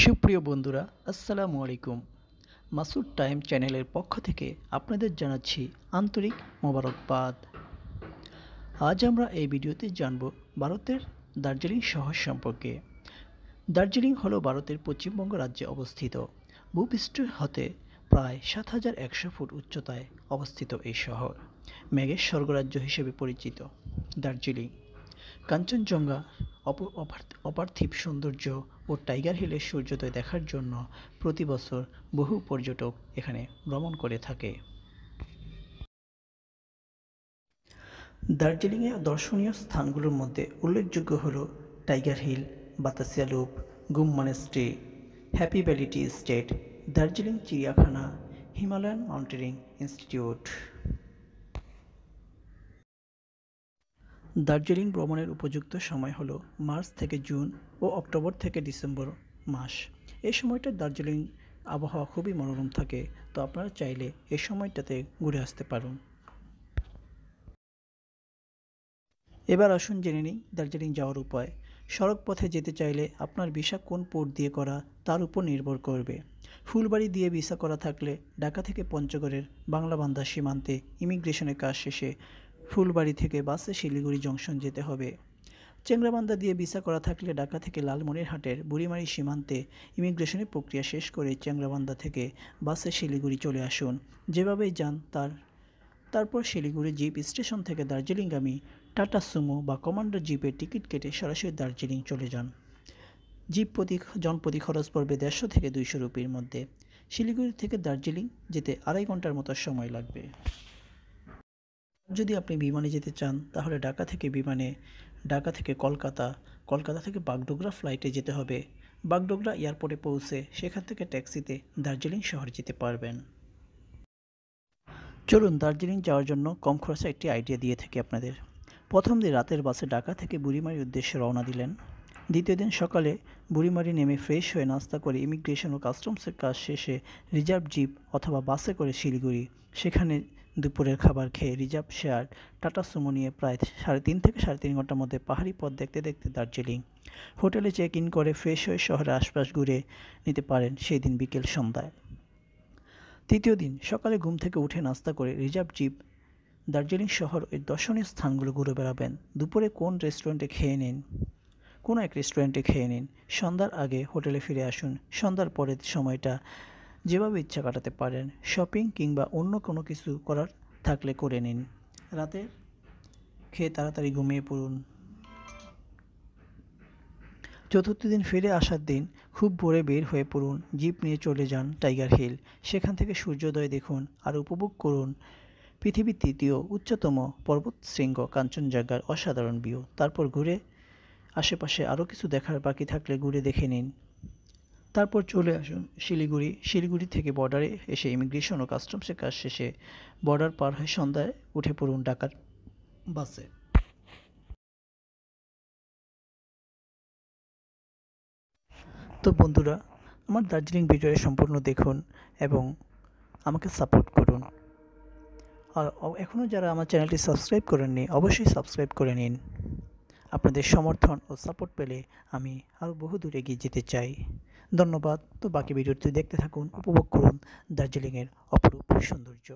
সুপ্রিয় বন্ধুরা আসসালামু আলাইকুম মাসুদ টাইম চ্যানেলের পক্ষ থেকে আপনাদের জানাচ্ছি আন্তরিক মোবারকবাদ আজ আমরা এই ভিডিওতে জানব ভারতের দার্জিলিং শহর সম্পর্কে দার্জিলিং হলো ভারতের পশ্চিমবঙ্গ রাজ্যে অবস্থিত ভূপৃষ্ঠ হতে প্রায় সাত হাজার একশো ফুট উচ্চতায় অবস্থিত এই শহর মেঘের স্বর্গরাজ্য হিসেবে পরিচিত দার্জিলিং কাঞ্চনজঙ্ঘা অপার্থিব সৌন্দর্য ও টাইগার হিলের সূর্যোদয় দেখার জন্য প্রতি বছর বহু পর্যটক এখানে ভ্রমণ করে থাকে দার্জিলিংয়ে দর্শনীয় স্থানগুলোর মধ্যে উল্লেখযোগ্য হল Tiger Hill Batasia loop Ghum monastery happy valley tea estate Darjeeling চিড়িয়াখানা হিমালয়ান মাউন্টেনিং ইনস্টিটিউট দার্জিলিং ভ্রমণের উপযুক্ত সময় হলো মার্চ থেকে জুন ও অক্টোবর থেকে ডিসেম্বর মাস এই সময়টা দার্জিলিং আবহাওয়া খুবই মনোরম থাকে তো আপনারা চাইলে এই সময়টাতে ঘুরে আসতে পারুন এবার আসুন জেনে নিই দার্জিলিং যাওয়ার উপায় সড়ক পথে যেতে চাইলে আপনার ভিসা কোন পোর্ট দিয়ে করা তার উপর নির্ভর করবে ফুলবাড়ি দিয়ে ভিসা করা থাকলে ঢাকা থেকে পঞ্চগড়ের বাংলাবান্ধা সীমান্তে ইমিগ্রেশনের কাজ শেষে ফুলবাড়ি থেকে বাসে শিলিগুড়ি জংশন যেতে হবে চেংরাবান্ধা দিয়ে ভিসা করা থাকলে ঢাকা থেকে লালমনিরহাটের বুড়িমারি সীমান্তে ইমিগ্রেশনের প্রক্রিয়া শেষ করে চেংরাবান্ধা থেকে বাসে শিলিগুড়ি চলে আসুন যেভাবে যান তার তারপর শিলিগুড়ি জিপ স্টেশন থেকে দার্জিলিংগামী টাটা সুমো বা কমান্ডো জিপে টিকিট কেটে সরাসরি দার্জিলিং চলে যান জিপ প্রতি জনপ্রতি খরচ পড়বে দেড়শো থেকে দুইশো রুপির মধ্যে শিলিগুড়ি থেকে দার্জিলিং যেতে আড়াই ঘন্টার মতো সময় লাগবে যদি আপনি বিমানে যেতে চান তাহলে ঢাকা থেকে বিমানে ঢাকা থেকে কলকাতা কলকাতা থেকে বাগডোগরা ফ্লাইটে যেতে হবে বাগডোগরা এয়ারপোর্টে পৌঁছে সেখান থেকে ট্যাক্সিতে দার্জিলিং শহর যেতে পারবেন চলুন দার্জিলিং যাওয়ার জন্য কম খরচা একটি আইডিয়া দিয়ে থাকি আপনাদের প্রথম দিন রাতের বাসে ঢাকা থেকে বুড়িমারির উদ্দেশ্যে রওনা দিলেন দ্বিতীয় দিন সকালে বুড়িমারি নেমে ফ্রেশ হয়ে নাস্তা করে ইমিগ্রেশন ও কাস্টমসের কাজ শেষে রিজার্ভ জিপ অথবা বাসে করে শিলিগুড়ি সেখানে দুপুরের খাবার খেয়ে রিজার্ভ শেয়ার টাটা সুমো নিয়ে প্রায় সাড়ে তিন থেকে সাড়ে তিন ঘন্টার মধ্যে পাহাড়ি পথ দেখতে দেখতে দার্জিলিং হোটেলে চেক ইন করে ফ্রেশ হয়ে শহরের আশপাশ ঘুরে নিতে পারেন সেই দিন বিকেল সন্ধ্যায় তৃতীয় দিন সকালে ঘুম থেকে উঠে নাস্তা করে রিজার্ভ জিপ দার্জিলিং শহর ওই দর্শনীয় স্থানগুলো ঘুরে বেড়াবেন দুপুরে কোন রেস্টুরেন্টে খেয়ে নিন কোনো এক রেস্টুরেন্টে খেয়ে নিন সন্ধ্যার আগে হোটেলে ফিরে আসুন সন্ধ্যার পরের সময়টা যেভাবে ইচ্ছা কাটাতে পারেন শপিং কিংবা অন্য কোনো কিছু করার থাকলে করে নিন রাতে খেয়ে তাড়াতাড়ি ঘুমিয়ে পড়ুন চতুর্থ দিন ফিরে আসার দিন খুব ভোরে বের হয়ে পড়ুন জিপ নিয়ে চলে যান টাইগার হিল সেখান থেকে সূর্যোদয় দেখুন আর উপভোগ করুন পৃথিবীর তৃতীয় উচ্চতম পর্বত শৃঙ্গ কাঞ্চনজঙ্ঘার অসাধারণ বিয় তারপর ঘুরে আশেপাশে আরও কিছু দেখার বাকি থাকলে ঘুরে দেখে নিন তারপর চলে আসুন শিলিগুড়ি শিলিগুড়ি থেকে বর্ডারে এসে ইমিগ্রেশন ও কাস্টমসের কাজ শেষে বর্ডার পার হয়ে সন্ধ্যায় উঠে পড়ুন ঢাকার বাসে তো বন্ধুরা আমার দার্জিলিং ভিডিওটা সম্পূর্ণ দেখুন এবং আমাকে সাপোর্ট করুন আর এখনও যারা আমার চ্যানেলটি সাবস্ক্রাইব করেননি অবশ্যই সাবস্ক্রাইব করে নিন আপনাদের সমর্থন ও সাপোর্ট পেলে আমি আরও বহু দূর এগিয়ে যেতে চাই ধন্যবাদ তো বাকি ভিডিওটি দেখতে থাকুন উপভোগ করুন দার্জিলিংয়ের অপরূপ সৌন্দর্য